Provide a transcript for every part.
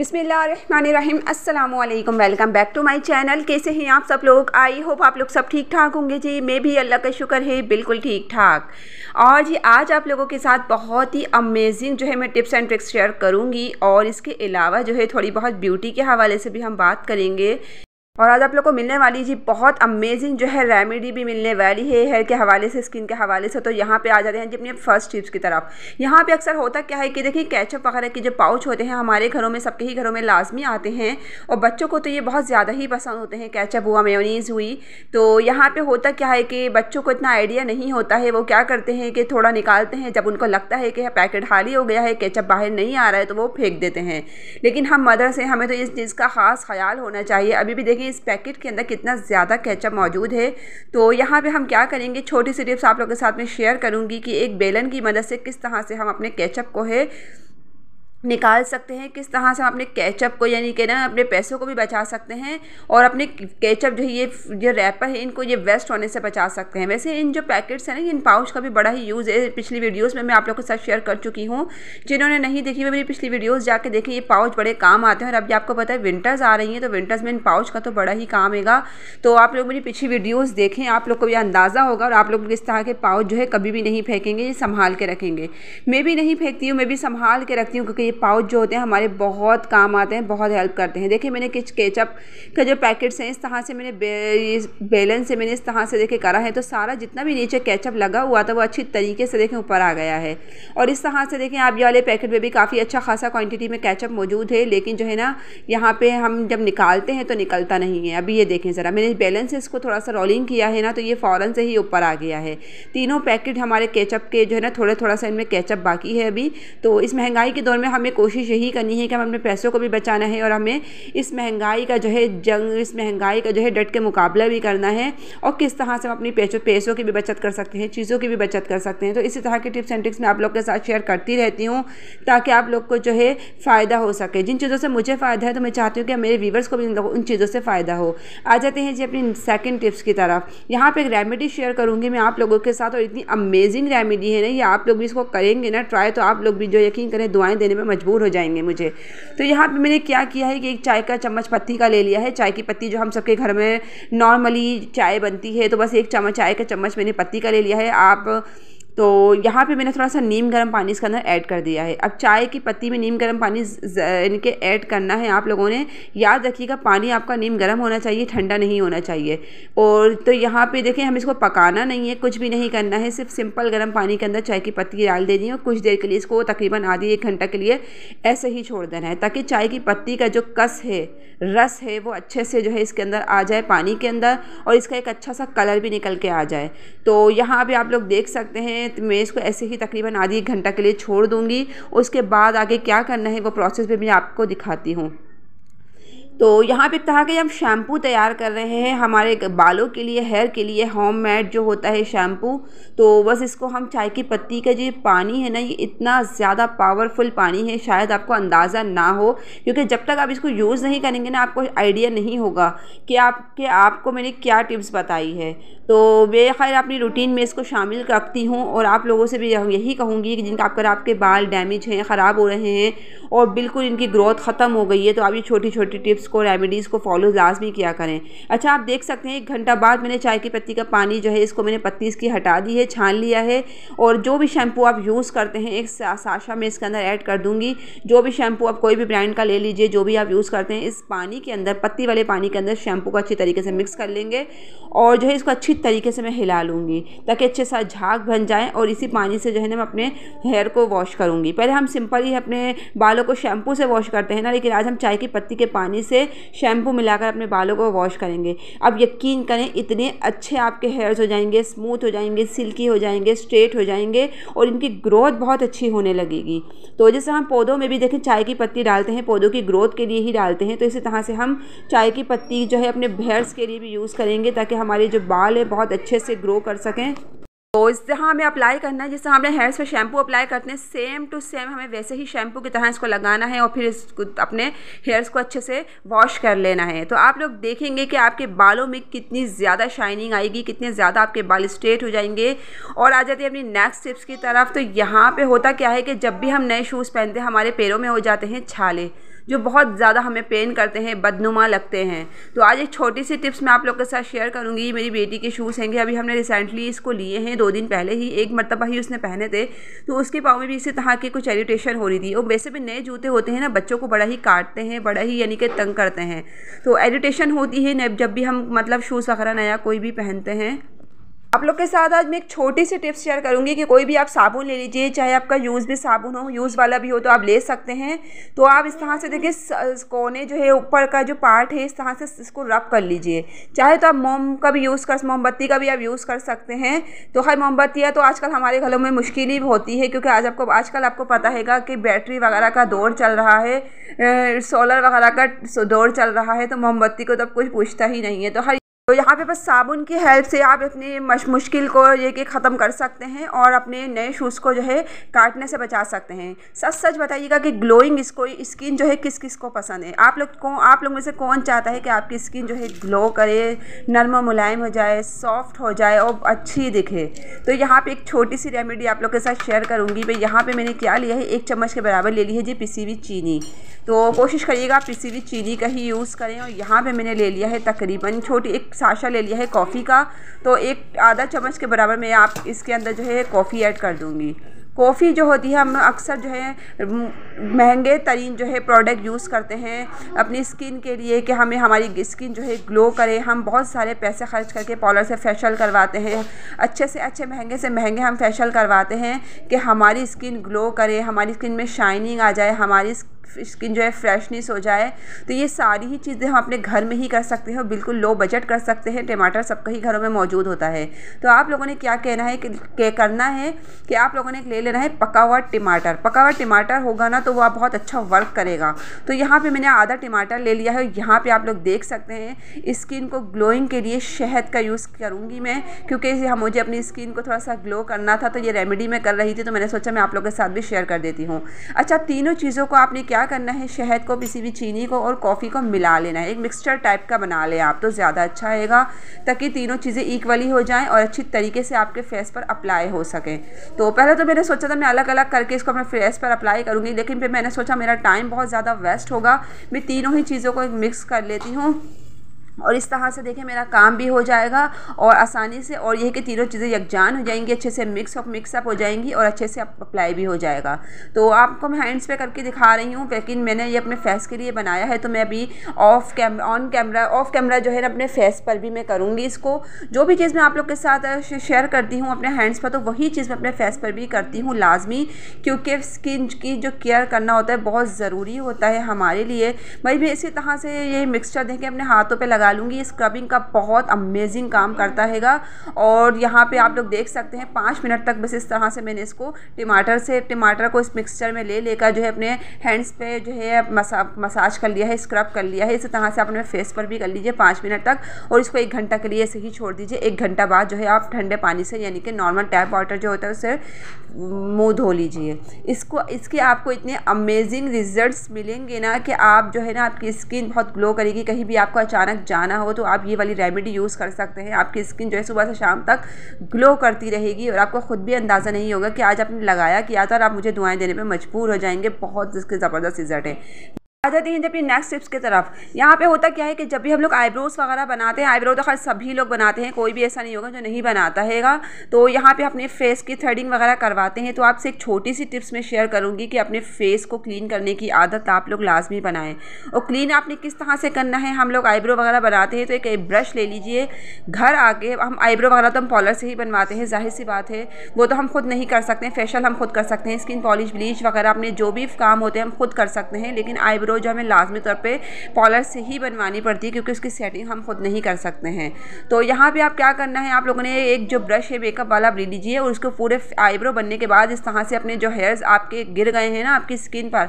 बिसमीम अल्लाम welcome back to my channel कैसे हैं आप सब लोग आई होप आप लोग सब ठीक ठाक होंगे जी मैं भी अल्लाह का शुक्र है बिल्कुल ठीक ठाक और जी आज आप लोगों के साथ बहुत ही अमेजिंग जो है मैं टिप्स एंड ट्रिक्स शेयर करूंगी और इसके अलावा जो है थोड़ी बहुत ब्यूटी के हवाले से भी हम बात करेंगे और आज आप लोग को मिलने वाली जी बहुत अमेजिंग जो है रेमेडी भी मिलने वाली है हेयर के हवाले से स्किन के हवाले से तो यहाँ पे आ जाते हैं जी अपने फर्स्ट टिप्स की तरफ यहाँ पे अक्सर होता क्या है कि देखिए कैचअप वगैरह के जो पाउच होते हैं हमारे घरों में सबके ही घरों में लाजमी आते हैं और बच्चों को तो ये बहुत ज़्यादा ही पसंद होते हैं कैचअप हुआ मेयोनीज़ हुई तो यहाँ पर होता क्या है कि बच्चों को इतना आइडिया नहीं होता है वो क्या करते हैं कि थोड़ा निकालते हैं जब उनको लगता है कि पैकेट खाली हो गया है कैचअप बाहर नहीं आ रहा है तो वो फेंक देते हैं लेकिन हम मदर से हमें तो इस चीज़ का ख़ास ख्याल होना चाहिए अभी भी देखिए इस पैकेट के अंदर कितना ज़्यादा कैचअप मौजूद है तो यहाँ पे हम क्या करेंगे छोटी सी टिप्स आप लोगों के साथ में शेयर करूँगी कि एक बेलन की मदद से किस तरह से हम अपने कैचअप को है निकाल सकते हैं किस तरह से हम अपने कैचअप को यानी कि ना अपने पैसों को भी बचा सकते हैं और अपने कैचअप जो है ये जो रैपर है इनको ये वेस्ट होने से बचा सकते हैं वैसे इन जो पैकेट्स हैं ना इन पाउच का भी बड़ा ही यूज़ है पिछली वीडियोस में मैं आप लोगों के साथ शेयर कर चुकी हूँ जिन्होंने नहीं देखी वो मेरी पिछली वीडियोज़ जाके देखी ये पाउच बड़े काम आते हैं और अभी आपको पता है विंटर्स आ रही हैं तो विंटर्स में इन पाउच का तो बड़ा ही काम है तो आप लोग मेरी पिछली वीडियोज़ देखें आप लोग को भी अंदाज़ा होगा और आप लोग इस तरह के पाउच जो है कभी भी नहीं फेंकेंगे ये संभाल के रखेंगे मैं भी नहीं फेंकती हूँ मैं भी संभाल के रखती हूँ क्योंकि ये पाउच जो होते हैं हमारे बहुत काम आते हैं बहुत हेल्प करते हैं देखिए मैंने किच केचअप का जो पैकेट्स हैं इस तरह से मैंने बैलेंस से मैंने इस तरह से देखे करा है तो सारा जितना भी नीचे केचअप लगा हुआ था वो अच्छी तरीके से देखें ऊपर आ गया है और इस तरह से देखें आप ये वाले पैकेट में भी काफ़ी अच्छा खासा क्वान्टिटी में कैचअप मौजूद है लेकिन जो है ना यहाँ पर हम जब निकालते हैं तो निकलता नहीं है अभी ये देखें ज़रा मैंने बैलेंस से इसको थोड़ा सा रोलिंग किया है ना तो ये फ़ौरन से ही ऊपर आ गया है तीनों पैकेट हमारे केचअप के जो है ना थोड़ा थोड़ा सा इनमें केचअप बाकी है अभी तो इस महंगाई के दौर में हम हमें कोशिश यही करनी है कि हम अपने पैसों को भी बचाना है और हमें इस महंगाई का जो है जंग इस महंगाई का जो है डट के मुकाबला भी करना है और किस तरह से हम अपनी पैसों पैसों की भी बचत कर सकते हैं चीज़ों की भी बचत कर सकते हैं तो इसी तरह की टिप्स एंड ट्रिक्स मैं आप लोग के साथ शेयर करती रहती हूँ ताकि आप लोग को जो है फ़ायदा हो सके जिन चीज़ों से मुझे फ़ायदा है तो मैं चाहती हूँ कि मेरे व्यूवर्स को भी उन चीज़ों से फ़ायदा हो आ जाते हैं जी अपनी सेकेंड टिप्स की तरफ यहाँ पर एक रेमेडी शेयर करूँगी मैं आप लोगों के साथ और इतनी अमेजिंग रेमेडी है ना ये आप लोग भी इसको करेंगे ना ट्राई तो आप लोग भी जो यकीन करें दुआएँ देने में मजबूर हो जाएंगे मुझे तो यहाँ पे मैंने क्या किया है कि एक चाय का चम्मच पत्ती का ले लिया है चाय की पत्ती जो हम सबके घर में नॉर्मली चाय बनती है तो बस एक चम्मच चाय का चम्मच मैंने पत्ती का ले लिया है आप तो यहाँ पे मैंने थोड़ा सा नीम गर्म पानी इसके अंदर ऐड कर दिया है अब चाय की पत्ती में नीम गर्म पानी इनके ऐड करना है आप लोगों ने याद रखिएगा पानी आपका नीम गर्म होना चाहिए ठंडा नहीं होना चाहिए और तो यहाँ पे देखें हम इसको पकाना नहीं है कुछ भी नहीं करना है सिर्फ सिंपल गर्म पानी के अंदर चाय की पत्ती डाल देनी और कुछ देर के लिए इसको तकरीबन आधी एक घंटा के लिए ऐसे ही छोड़ देना है ताकि चाय की पत्ती का जो कस है रस है वो अच्छे से जो है इसके अंदर आ जाए पानी के अंदर और इसका एक अच्छा सा कलर भी निकल के आ जाए तो यहाँ पर आप लोग देख सकते हैं मैं इसको ऐसे ही तकरीबन आधी एक घंटा के लिए छोड़ दूँगी उसके बाद आगे क्या करना है वो प्रोसेस भी मैं आपको दिखाती हूँ तो यहाँ पे कहा कि हम शैम्पू तैयार कर रहे हैं हमारे बालों के लिए हेयर के लिए होम मेड जो होता है शैम्पू तो बस इसको हम चाय की पत्ती का जो पानी है ना ये इतना ज़्यादा पावरफुल पानी है शायद आपको अंदाज़ा ना हो क्योंकि जब तक आप इसको यूज़ नहीं करेंगे ना आपको आइडिया नहीं होगा कि आपके आपको मैंने क्या टिप्स बताई है तो मैं खैर अपनी रूटीन में इसको शामिल रखती हूँ और आप लोगों से भी यही कहूँगी कि जिनका आपका आपके बाल डैमेज हैं ख़राब हो रहे हैं और बिल्कुल इनकी ग्रोथ ख़त्म हो गई है तो आप ये छोटी छोटी टिप्स को रेमेडीज़ को फॉलो लाजमी किया करें अच्छा आप देख सकते हैं एक घंटा बाद मैंने चाय की पत्ती का पानी जो है इसको मैंने पत्ती इसकी हटा दी है छान लिया है और जो भी शैम्पू आप यूज़ करते हैं एक साशा में इसके अंदर ऐड कर दूँगी जो भी शैम्पू आप कोई भी ब्रांड का ले लीजिए जो भी आप यूज़ करते हैं इस पानी के अंदर पत्ती वाले पानी के अंदर शैम्पू को अच्छी तरीके से मिक्स कर लेंगे और जो है इसको अच्छी तरीके से मैं हिला लूँगी ताकि अच्छे सा झाग बन जाए और इसी पानी से जो है ना मैं अपने हेयर को वॉश करूँगी पहले हम सिंपल ही अपने बालों को शैम्पू से वॉश करते हैं ना लेकिन आज हम चाय की पत्ती के पानी से से शैम्पू मिलाकर अपने बालों को वॉश करेंगे अब यकीन करें इतने अच्छे आपके हेयर्स हो जाएंगे स्मूथ हो जाएंगे सिल्की हो जाएंगे स्ट्रेट हो जाएंगे और इनकी ग्रोथ बहुत अच्छी होने लगेगी तो जैसे हम पौधों में भी देखें चाय की पत्ती डालते हैं पौधों की ग्रोथ के लिए ही डालते हैं तो इसी तरह से हम चाय की पत्ती जो है अपने हेयर्स के लिए भी यूज़ करेंगे ताकि हमारे जो बाल हैं बहुत अच्छे से ग्रो कर सकें तो इस तरह हमें अप्लाई करना है जिस तरह हमने हेयर्स पे शैम्पू अप्लाई करते हैं सेम टू सेम हमें वैसे ही शैम्पू की तरह इसको लगाना है और फिर इसको अपने हेयर्स को अच्छे से वॉश कर लेना है तो आप लोग देखेंगे कि आपके बालों में कितनी ज़्यादा शाइनिंग आएगी कितने ज़्यादा आपके बाल स्ट्रेट हो जाएंगे और आ जाती है अपनी नेक्स्ट टिप्स की तरफ तो यहाँ पर होता क्या है कि जब भी हम नए शूज़ पहनते हैं हमारे पैरों में हो जाते हैं छाले जो बहुत ज़्यादा हमें पेन करते हैं बदनुमा लगते हैं तो आज एक छोटी सी टिप्स मैं आप लोग के साथ शेयर करूँगी मेरी बेटी के शूज़ हैं अभी हमने रिसेंटली इसको लिए हैं दो दिन पहले ही एक मरतबा ही उसने पहने थे तो उसके पाँव में भी इसी तरह की कुछ एरीटेशन हो रही थी और वैसे भी नए जूते होते हैं ना बच्चों को बड़ा ही काटते हैं बड़ा ही यानी कि तंग करते हैं तो एरीटेशन होती है जब भी हम मतलब शूज़ वगैरह नया कोई भी पहनते हैं आप लोग के साथ आज मैं एक छोटी सी टिप्स शेयर करूंगी कि कोई भी आप साबुन ले लीजिए चाहे आपका यूज़ भी साबुन हो यूज़ वाला भी हो तो आप ले सकते हैं तो आप इस तरह से देखिए कोने जो है ऊपर का जो पार्ट है इस तरह से इसको रब कर लीजिए चाहे तो आप मोम का भी यूज़ कर मोमबत्ती का भी आप यूज़ कर सकते हैं तो हर मोमबत्तियाँ तो आजकल हमारे घरों में मुश्किल ही होती है क्योंकि आज आपको आजकल आपको पता हैगा कि बैटरी वगैरह का दौर चल रहा है सोलर वगैरह का दौर चल रहा है तो मोमबत्ती को तो कुछ पूछता ही नहीं है तो हर तो यहाँ पे बस साबुन की हेल्प से आप अपनी मुश्किल को ये कि ख़त्म कर सकते हैं और अपने नए शूज़ को जो है काटने से बचा सकते हैं सच सच बताइएगा कि ग्लोइंग इसको स्किन जो है किस किस को पसंद है आप लोग कौन आप लोग में से कौन चाहता है कि आपकी स्किन जो है ग्लो करे नरम मुलायम हो जाए सॉफ्ट हो जाए और अच्छी दिखे तो यहाँ पर एक छोटी सी रेमेडी आप लोग के साथ शेयर करूँगी भाई यहाँ पर मैंने क्या लिया है एक चम्मच के बराबर ले ली है जी पिसी हुई चीनी तो कोशिश करिएगा पिसी हुई चीनी का ही यूज़ करें और यहाँ पर मैंने ले लिया है तकरीबन छोटी एक साशा ले लिया है कॉफ़ी का तो एक आधा चम्मच के बराबर मैं आप इसके अंदर जो है कॉफ़ी ऐड कर दूँगी कॉफ़ी जो होती है हम अक्सर जो है महंगे तरीन जो है प्रोडक्ट यूज़ करते हैं अपनी स्किन के लिए कि हमें हमारी स्किन जो है ग्लो करे हम बहुत सारे पैसे खर्च करके पॉलर से फेशियल करवाते हैं अच्छे से अच्छे महंगे से महंगे हम फेशियल करवाते हैं कि हमारी स्किन ग्लो करे हमारी स्किन में शाइनिंग आ जाए हमारी स्किन जो है फ्रेशनेस हो जाए तो ये सारी ही चीज़ें हम अपने घर में ही कर सकते हैं बिल्कुल लो बजट कर सकते हैं टमाटर सबका ही घरों में मौजूद होता है तो आप लोगों ने क्या कहना है कि करना है कि आप लोगों ने ले लेना है पका हुआ टमाटर पका हुआ टमाटर होगा ना तो वह बहुत अच्छा वर्क करेगा तो यहाँ पर मैंने आधा टमाटर ले लिया है यहाँ पर आप लोग देख सकते हैं स्किन को ग्लोइंग के लिए शहद का यूज़ करूँगी मैं क्योंकि मुझे अपनी स्किन को थोड़ा सा ग्लो करना था तो ये रेमेडी मैं कर रही थी तो मैंने सोचा मैं आप लोगों के साथ भी शेयर कर देती हूँ अच्छा तीनों चीज़ों को आपने क्या क्या करना है शहद को किसी भी चीनी को और कॉफ़ी को मिला लेना है एक मिक्सचर टाइप का बना लें आप तो ज़्यादा अच्छा रहेगा ताकि तीनों चीज़ें इक्वली हो जाएँ और अच्छी तरीके से आपके फेस पर अप्लाई हो सकें तो पहले तो मैंने सोचा था मैं अलग अलग करके इसको अपने फेस पर अप्लाई करूँगी लेकिन फिर मैंने सोचा मेरा टाइम बहुत ज़्यादा वेस्ट होगा मैं तीनों ही चीज़ों को मिक्स कर लेती हूँ और इस तरह से देखें मेरा काम भी हो जाएगा और आसानी से और यह कि तीनों चीज़ें यकजान हो जाएंगी अच्छे से मिक्स ऑफ मिक्सअप हो जाएंगी और अच्छे से अप्लाई भी हो जाएगा तो आपको मैं हैंड्स पे करके दिखा रही हूँ लेकिन मैंने ये अपने फेस के लिए बनाया है तो मैं अभी off cam on camera off camera जो है ना अपने फेस पर भी मैं करूँगी इसको जो भी चीज़ मैं आप लोग के साथ शेयर करती हूँ अपने हैंड्स पर तो वही चीज़ मैं अपने फेस पर भी करती हूँ लाजमी क्योंकि स्किन की जो केयर करना होता है बहुत ज़रूरी होता है हमारे लिए भाई मैं इसी तरह से ये मिक्सचर देखें अपने हाथों पर लगा डालूंगी स्क्रबिंग का बहुत अमेजिंग काम करता हैगा और यहाँ पे आप लोग देख सकते हैं पाँच मिनट तक बस इस तरह से मैंने इसको टमाटर से टमाटर को इस मिक्सचर में ले लेकर जो है अपने हैंड्स पे जो है मसा, मसाज कर लिया है स्क्रब कर लिया है इस तरह से आप अपने फेस पर भी कर लीजिए पाँच मिनट तक और इसको एक घंटा के लिए ऐसे ही छोड़ दीजिए एक घंटा बाद जो है आप ठंडे पानी से यानी कि नॉर्मल टैप वाटर जो होता है उसे मुँह धो लीजिए इसको इसके आपको इतने अमेजिंग रिजल्ट मिलेंगे ना कि आप जो है ना आपकी स्किन बहुत ग्लो करेगी कहीं भी आपको अचानक जाना हो तो आप ये वाली रेमेडी यूज़ कर सकते हैं आपकी स्किन जो है सुबह से शाम तक ग्लो करती रहेगी और आपको ख़ुद भी अंदाज़ा नहीं होगा कि आज आपने लगाया कि था और आप मुझे दुआएँ देने पर मजबूर हो जाएंगे बहुत इसके ज़बरदस्त रिजल्ट है आ जाती हैं जब अपनी नेक्स्ट टिप्स की तरफ यहाँ पे होता क्या है कि जब भी हम लोग आईब्रोज वगैरह बनाते हैं आईब्रो तो खैर सभी लोग बनाते हैं कोई भी ऐसा नहीं होगा जो नहीं बनाता हैगा तो यहाँ पे अपने फेस की थ्रेडिंग वगैरह करवाते हैं तो आपसे एक छोटी सी टिप्स मैं शेयर करूँगी कि अपने फेस को क्लीन करने की आदत आप लोग लाजमी बनाएँ और क्लीन आपने किस तरह से करना है हम लोग आईब्रो वगैरह बनाते हैं तो एक ब्रश ले लीजिए घर आके हम आईब्रो वगैरह तो हम पॉलर से ही बनवाते हैं जाहिर सी बात है वो तो हम खुद नहीं कर सकते फेशियल हम खुद कर सकते हैं स्किन पॉलिश ब्लीच वगैरह अपने जो भी काम होते हैं हम खुद कर सकते हैं लेकिन आईब्रो विंडो जो हमें लाजमी तौर पर पॉलर से ही बनवानी पड़ती है क्योंकि उसकी सेटिंग हम खुद नहीं कर सकते हैं तो यहाँ पर आप क्या करना है आप लोगों ने एक जो ब्रश है मेकअप वाला ले लीजिए और उसको पूरे आईब्रो बनने के बाद इस तरह से अपने जो हेयर्स आपके गिर गए हैं ना आपकी स्किन पर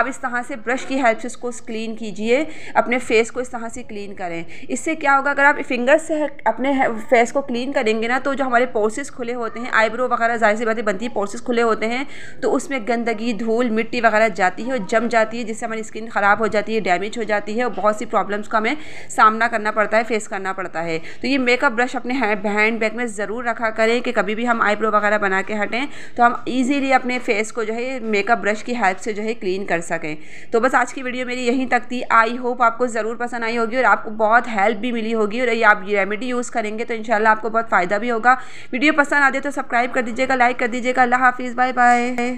आप इस तरह से ब्रश की हेल्प से उसको क्लीन कीजिए अपने फेस को इस तरह से क्लीन करें इससे क्या होगा अगर आप फिंगर्स से अपने फेस को क्लीन करेंगे ना तो जो हमारे पोर्सेस खुले होते हैं आईब्रो वगैरह जाहिर सी बातें बनती है पोर्सेस खुले होते हैं तो उसमें गंदगी धूल मिट्टी वगैरह जाती है और जम जाती है जिससे हमारी स्किन स्किन ख़राब हो जाती है डैमेज हो जाती है और बहुत सी प्रॉब्लम्स का हमें सामना करना पड़ता है फेस करना पड़ता है तो ये मेकअप ब्रश अपने हैंड बैग में ज़रूर रखा करें कि कभी भी हम आईब्रो वगैरह बना के हटें तो हम ईजिली अपने फेस को जो है मेकअप ब्रश की हेल्प से जो है क्लीन कर सकें तो बस आज की वीडियो मेरी यहीं तक थी आई होप आपको ज़रूर पसंद आई होगी और आपको बहुत हेल्प भी मिली होगी और ये आप रेमेडी यूज़ करेंगे तो इन आपको बहुत फ़ायदा भी होगा वीडियो पसंद आ जाए तो सब्सक्राइब कर दीजिएगा लाइक कर दीजिएगा अल्लाह हाफिज़ बाय बाय